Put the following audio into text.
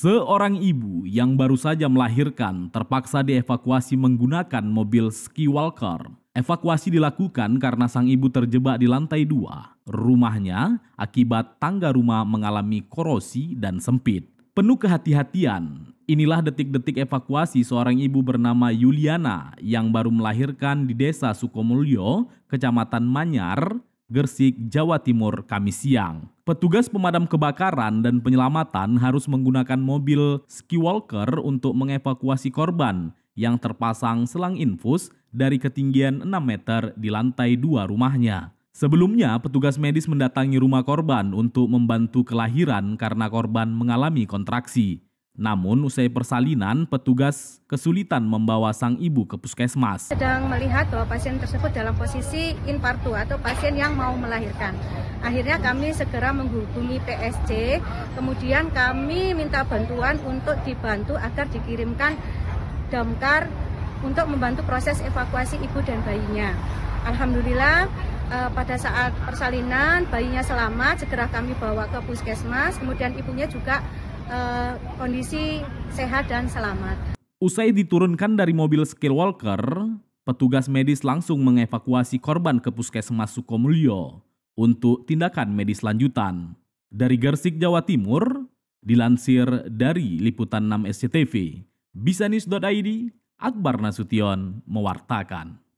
Seorang ibu yang baru saja melahirkan terpaksa dievakuasi menggunakan mobil ski walker. Evakuasi dilakukan karena sang ibu terjebak di lantai dua rumahnya akibat tangga rumah mengalami korosi dan sempit. Penuh kehati-hatian, inilah detik-detik evakuasi seorang ibu bernama Yuliana yang baru melahirkan di desa Sukomulyo, kecamatan Manyar, Gersik, Jawa Timur, Kamis siang. Petugas pemadam kebakaran dan penyelamatan harus menggunakan mobil ski walker untuk mengevakuasi korban yang terpasang selang infus dari ketinggian 6 meter di lantai dua rumahnya. Sebelumnya, petugas medis mendatangi rumah korban untuk membantu kelahiran karena korban mengalami kontraksi. Namun usai persalinan, petugas kesulitan membawa sang ibu ke puskesmas. Sedang melihat bahwa pasien tersebut dalam posisi infartu atau pasien yang mau melahirkan. Akhirnya kami segera menghubungi PSC, kemudian kami minta bantuan untuk dibantu agar dikirimkan damkar untuk membantu proses evakuasi ibu dan bayinya. Alhamdulillah eh, pada saat persalinan bayinya selamat, segera kami bawa ke puskesmas, kemudian ibunya juga Eh, kondisi sehat dan selamat. Usai diturunkan dari mobil skill walker, petugas medis langsung mengevakuasi korban ke puskesmas Sukomulyo untuk tindakan medis lanjutan. Dari Gersik, Jawa Timur, dilansir dari Liputan 6 SCTV, bisanis.id, Akbar Nasution mewartakan.